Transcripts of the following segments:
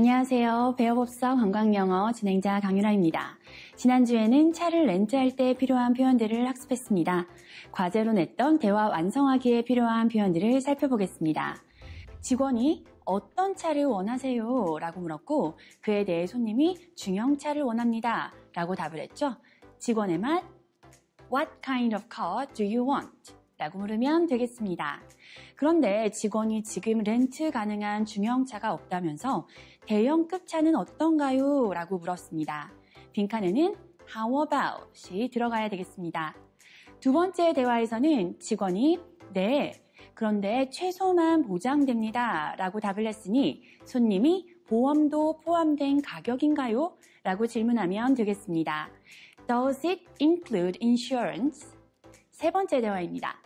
안녕하세요. 배어법사 관광영어 진행자 강유라입니다. 지난주에는 차를 렌트할 때 필요한 표현들을 학습했습니다. 과제로 냈던 대화 완성하기에 필요한 표현들을 살펴보겠습니다. 직원이 어떤 차를 원하세요? 라고 물었고 그에 대해 손님이 중형차를 원합니다. 라고 답을 했죠. 직원의 맛 What kind of car do you want? 라고 물으면 되겠습니다. 그런데 직원이 지금 렌트 가능한 중형차가 없다면서 대형급 차는 어떤가요? 라고 물었습니다. 빈칸에는 How about이 들어가야 되겠습니다. 두 번째 대화에서는 직원이 네, 그런데 최소만 보장됩니다. 라고 답을 했으니 손님이 보험도 포함된 가격인가요? 라고 질문하면 되겠습니다. Does it include insurance? 세 번째 대화입니다.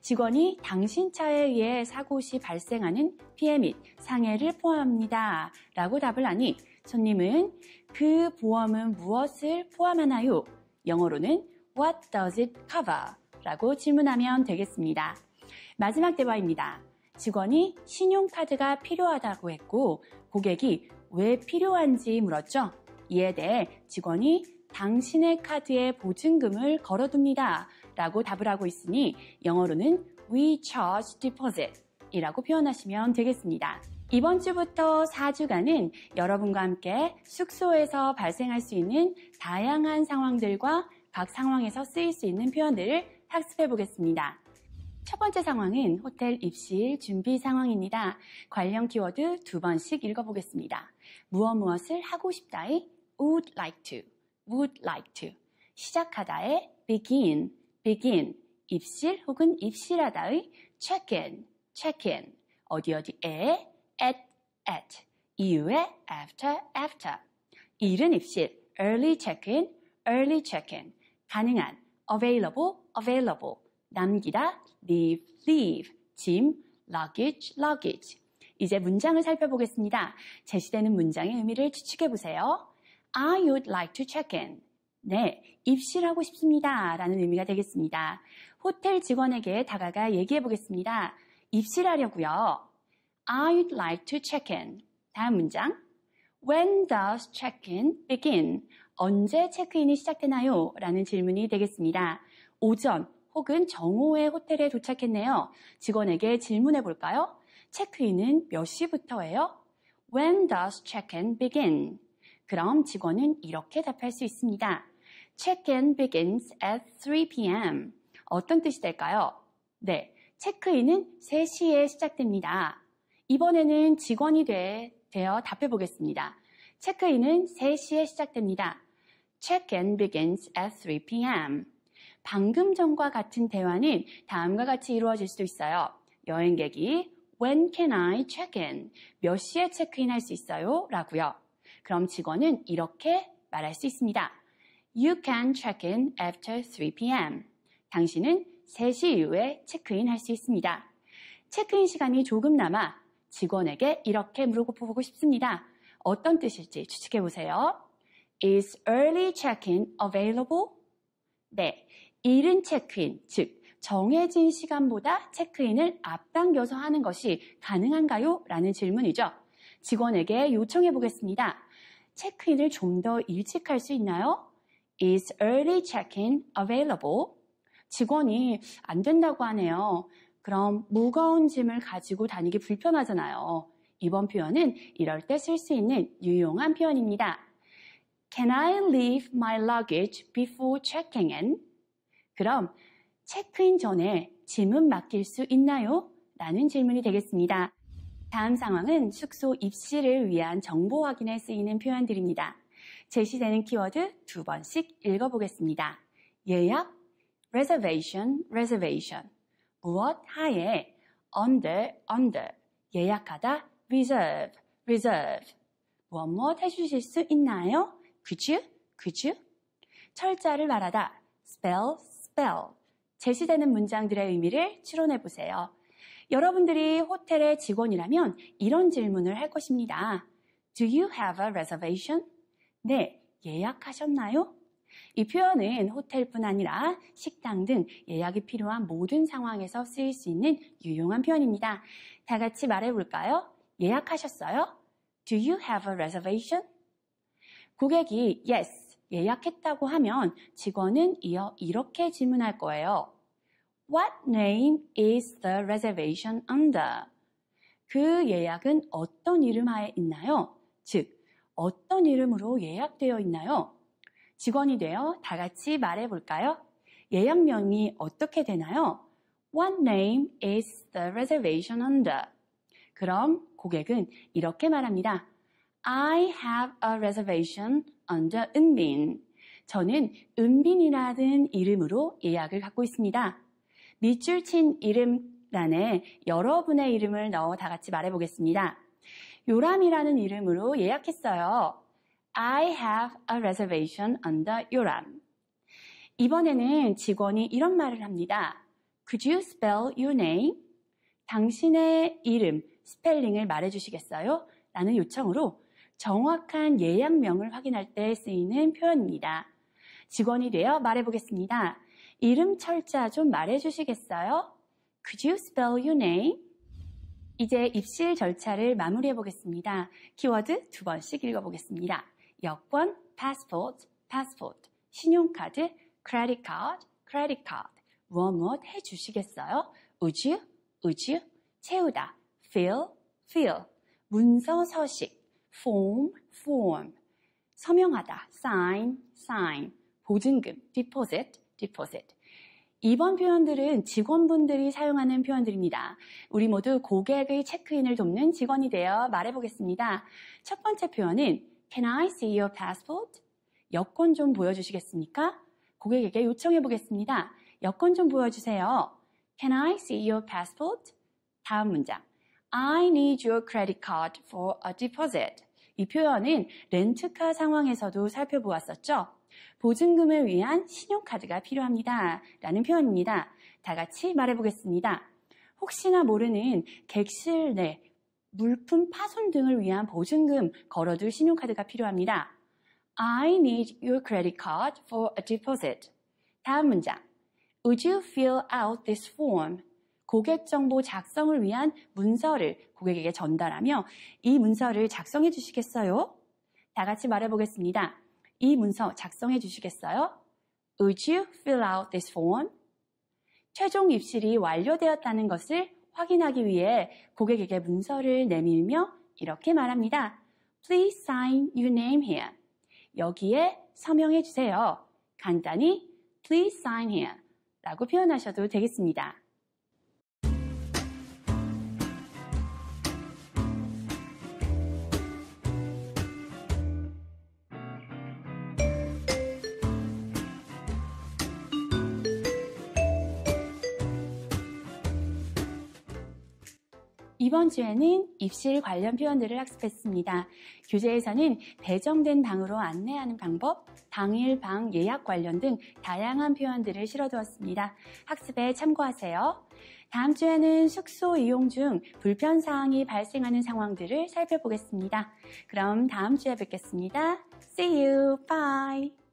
직원이 당신 차에 의해 사고 시 발생하는 피해 및 상해를 포함합니다. 라고 답을 하니 손님은 그 보험은 무엇을 포함하나요? 영어로는 What does it cover? 라고 질문하면 되겠습니다. 마지막 대화입니다. 직원이 신용카드가 필요하다고 했고 고객이 왜 필요한지 물었죠. 이에 대해 직원이 당신의 카드에 보증금을 걸어둡니다. 라고 답을 하고 있으니 영어로는 we charge deposit 이라고 표현하시면 되겠습니다. 이번 주부터 4주간은 여러분과 함께 숙소에서 발생할 수 있는 다양한 상황들과 각 상황에서 쓰일 수 있는 표현들을 학습해 보겠습니다. 첫 번째 상황은 호텔 입실 준비 상황입니다. 관련 키워드 두 번씩 읽어보겠습니다. 무엇 무엇을 하고 싶다의 would like to, would like to, 시작하다의 begin, begin, 입실 혹은 입실하다의 check-in, check-in, 어디 어디에, at, at, 이후에 after, after, 이른 입실, early check-in, early check-in, 가능한, available, available, 남기다, leave, leave, 짐, luggage, luggage. 이제 문장을 살펴보겠습니다. 제시되는 문장의 의미를 추측해 보세요. I would like to check in. 네, 입실하고 싶습니다. 라는 의미가 되겠습니다. 호텔 직원에게 다가가 얘기해 보겠습니다. 입실하려고요. I'd like to check in. 다음 문장. When does check-in begin? 언제 체크인이 시작되나요? 라는 질문이 되겠습니다. 오전 혹은 정오에 호텔에 도착했네요. 직원에게 질문해 볼까요? 체크인은 몇 시부터예요? When does check-in begin? 그럼 직원은 이렇게 답할 수 있습니다. Check-in begins at 3 p.m. 어떤 뜻이 될까요? 네, 체크인은 3시에 시작됩니다. 이번에는 직원이 되, 어 답해 보겠습니다. 체크인은 3시에 시작됩니다. Check-in begins at 3 p.m. 방금 전과 같은 대화는 다음과 같이 이루어질 수도 있어요. 여행객이 When can I check in? 몇 시에 체크인 할 수 있어요? 라고요. 그럼 직원은 이렇게 말할 수 있습니다. You can check in after 3 p.m. 당신은 3시 이후에 체크인 할 수 있습니다. 체크인 시간이 조금 남아 직원에게 이렇게 물어보고 싶습니다. 어떤 뜻일지 추측해 보세요. Is early check-in available? 네, 이른 체크인, 즉 정해진 시간보다 체크인을 앞당겨서 하는 것이 가능한가요? 라는 질문이죠. 직원에게 요청해 보겠습니다. 체크인을 좀 더 일찍 할 수 있나요? Is early check-in available? 직원이 안 된다고 하네요. 그럼 무거운 짐을 가지고 다니기 불편하잖아요. 이번 표현은 이럴 때 쓸 수 있는 유용한 표현입니다. Can I leave my luggage before checking in? 그럼 체크인 전에 짐은 맡길 수 있나요? 라는 질문이 되겠습니다. 다음 상황은 숙소 입시를 위한 정보 확인에 쓰이는 표현들입니다. 제시되는 키워드 두 번씩 읽어보겠습니다. 예약, reservation, reservation. 무엇 하에 under, under. 예약하다, reserve, reserve. 무엇 무엇 해주실 수 있나요? Could you? Could you? 철자를 말하다, spell, spell. 제시되는 문장들의 의미를 추론해보세요. 여러분들이 호텔의 직원이라면 이런 질문을 할 것입니다. Do you have a reservation? 네, 예약하셨나요? 이 표현은 호텔뿐 아니라 식당 등 예약이 필요한 모든 상황에서 쓰일 수 있는 유용한 표현입니다. 다 같이 말해볼까요? 예약하셨어요? Do you have a reservation? 고객이 yes, 예약했다고 하면 직원은 이어 이렇게 질문할 거예요. What name is the reservation under? 그 예약은 어떤 이름하에 있나요? 즉, 어떤 이름으로 예약되어 있나요? 직원이 되어 다 같이 말해 볼까요? 예약명이 어떻게 되나요? What name is the reservation under? 그럼 고객은 이렇게 말합니다. I have a reservation under 은빈. 저는 은빈이라는 이름으로 예약을 갖고 있습니다. 밑줄 친 이름란에 여러분의 이름을 넣어 다 같이 말해보겠습니다. 요람이라는 이름으로 예약했어요. I have a reservation under 요람. 이번에는 직원이 이런 말을 합니다. Could you spell your name? 당신의 이름, 스펠링을 말해주시겠어요? 라는 요청으로 정확한 예약명을 확인할 때 쓰이는 표현입니다. 직원이 되어 말해보겠습니다. 이름 철자 좀 말해주시겠어요? Could you spell your name? 이제 입실 절차를 마무리해 보겠습니다. 키워드 두 번씩 읽어보겠습니다. 여권, passport, passport, 신용카드, credit card, credit card, 무엇무엇 해주시겠어요? Would you, would you, 채우다, fill, fill, 문서 서식, form, form, 서명하다, sign, sign, 보증금, deposit, deposit. 이번 표현들은 직원분들이 사용하는 표현들입니다. 우리 모두 고객의 체크인을 돕는 직원이 되어 말해보겠습니다. 첫 번째 표현은 Can I see your passport? 여권 좀 보여주시겠습니까? 고객에게 요청해보겠습니다. 여권 좀 보여주세요. Can I see your passport? 다음 문장. I need your credit card for a deposit. 이 표현은 렌트카 상황에서도 살펴보았었죠. 보증금을 위한 신용카드가 필요합니다. 라는 표현입니다. 다 같이 말해보겠습니다. 혹시나 모르는 객실 내 네, 물품 파손 등을 위한 보증금 걸어둘 신용카드가 필요합니다. I need your credit card for a deposit. 다음 문장. Would you fill out this form? 고객 정보 작성을 위한 문서를 고객에게 전달하며 이 문서를 작성해 주시겠어요? 다 같이 말해 보겠습니다. 이 문서 작성해 주시겠어요? Would you fill out this form? 최종 입실이 완료되었다는 것을 확인하기 위해 고객에게 문서를 내밀며 이렇게 말합니다. Please sign your name here. 여기에 서명해 주세요. 간단히 Please sign here 라고 표현하셔도 되겠습니다. 이번 주에는 입실 관련 표현들을 학습했습니다. 교재에서는 배정된 방으로 안내하는 방법, 당일 방 예약 관련 등 다양한 표현들을 실어두었습니다. 학습에 참고하세요. 다음 주에는 숙소 이용 중 불편 사항이 발생하는 상황들을 살펴보겠습니다. 그럼 다음 주에 뵙겠습니다. See you. Bye.